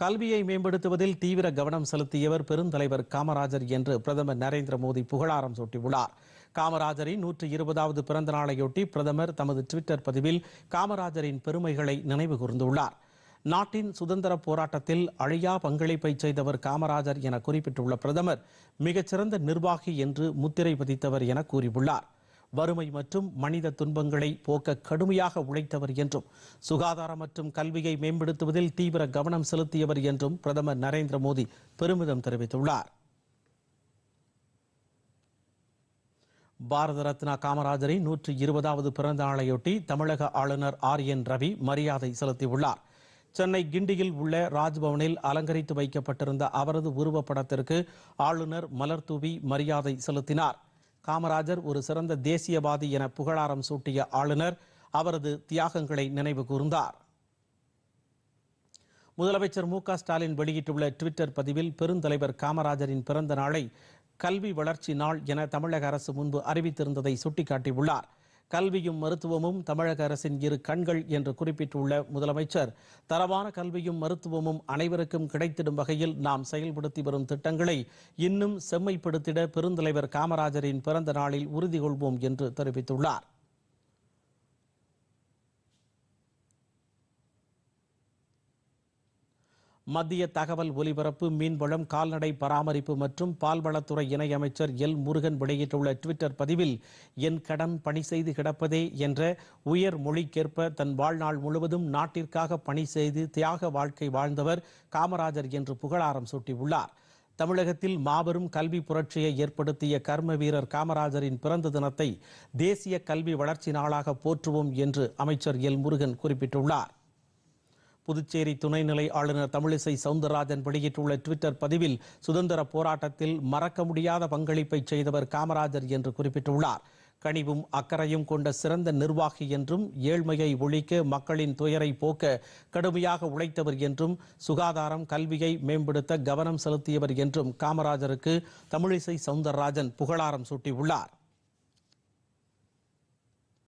கல்வியை மேம்படுத்துவதில் தீவிர கவனம் செலுத்தியவர் பெருந்தலைவர் காமராஜர் என்று பிரதமர் நரேந்திர மோடி புகழாரம் சூட்டியுள்ளார் காமராஜரின் நூற்றி இருபதாவது பிறந்த நாளையொட்டி பிரதமர் தமது டுவிட்டர் பதிவில் காமராஜரின் பெருமைகளை நினைவு கூர்ந்துள்ளார் நாட்டின் சுதந்திர போராட்டத்தில் அழியா பங்களிப்பை செய்தவர் காமராஜர் என குறிப்பிட்டுள்ள பிரதமர் மிகச்சிறந்த நிர்வாகி என்று முத்திரை பதித்தவர் என கூறியுள்ளார் வறுமை மற்றும் மனித துன்பங்களை போக்க கடுமையாக உழைத்தவர் என்றும் சுகாதாரம் மற்றும் கல்வியை மேம்படுத்துவதில் தீவிர கவனம் செலுத்தியவர் என்றும் பிரதமர் நரேந்திர மோடி பெருமிதம் தெரிவித்துள்ளார் பாரத ரத்னா காமராஜரின் நூற்றி இருபதாவது பிறந்த நாளையொட்டி தமிழக ஆளுநர் ஆர் என் ரவி மரியாதை செலுத்தியுள்ளார் சென்னை கிண்டியில் உள்ள ராஜ்பவனில் அலங்கரித்து வைக்கப்பட்டிருந்த அவரது உருவப்படத்திற்கு ஆளுநர் மலர்தூவி மரியாதை செலுத்தினார் காமராஜர் ஒரு சிறந்த தேசியவாதி என புகழாரம் சூட்டிய ஆளுநர் அவரது தியாகங்களை நினைவு கூர்ந்தார் முதலமைச்சர் மு ஸ்டாலின் வெளியிட்டுள்ள டுவிட்டர் பதிவில் பெருந்தலைவர் காமராஜரின் பிறந்த நாளை கல்வி வளர்ச்சி நாள் என தமிழக அரசு முன்பு அறிவித்திருந்ததை சுட்டிக்காட்டியுள்ளார் கல்வியும் மருத்துவமும் தமிழக அரசின் இரு கண்கள் என்று குறிப்பிட்டுள்ள முதலமைச்சர் தரமான கல்வியும் மருத்துவமும் அனைவருக்கும் கிடைத்திடும் வகையில் நாம் செயல்படுத்தி வரும் திட்டங்களை இன்னும் செம்மைப்படுத்திட பெருந்தலைவர் காமராஜரின் பிறந்த நாளில் உறுதி கொள்வோம் என்று தெரிவித்துள்ளார் மத்திய தகவல் ஒலிபரப்பு மீன்வளம் கால்நடை பராமரிப்பு மற்றும் பால்வளத்துறை இணையமைச்சர் எல் முருகன் வெளியிட்டுள்ள டுவிட்டர் பதிவில் என் கடன் பணி செய்து கிடப்பதே என்ற உயர் மொழிக்கேற்ப தன் வாழ்நாள் முழுவதும் நாட்டிற்காக பணி செய்து தியாக வாழ்க்கை வாழ்ந்தவர் காமராஜர் என்று புகழாரம் சூட்டியுள்ளார் தமிழகத்தில் மாபெரும் கல்வி புரட்சியை ஏற்படுத்திய கர்ம வீரர் காமராஜரின் பிறந்த தினத்தை தேசிய கல்வி வளர்ச்சி நாளாக போற்றுவோம் என்று அமைச்சர் எல் முருகன் குறிப்பிட்டுள்ளார் புதுச்சேரி துணைநிலை ஆளுநர் தமிழிசை சவுந்தரராஜன் வெளியிட்டுள்ள டுவிட்டர் பதிவில் சுதந்திர போராட்டத்தில் மறக்க முடியாத பங்களிப்பை செய்தவர் காமராஜர் என்று குறிப்பிட்டுள்ளார் கனிவும் அக்கறையும் கொண்ட சிறந்த நிர்வாகி என்றும் ஏழ்மையை ஒழிக்க மக்களின் துயரை போக்க கடுமையாக உழைத்தவர் என்றும் சுகாதாரம் கல்வியை மேம்படுத்த கவனம் செலுத்தியவர் என்றும் காமராஜருக்கு தமிழிசை சவுந்தரராஜன் புகழாரம் சூட்டியுள்ளார்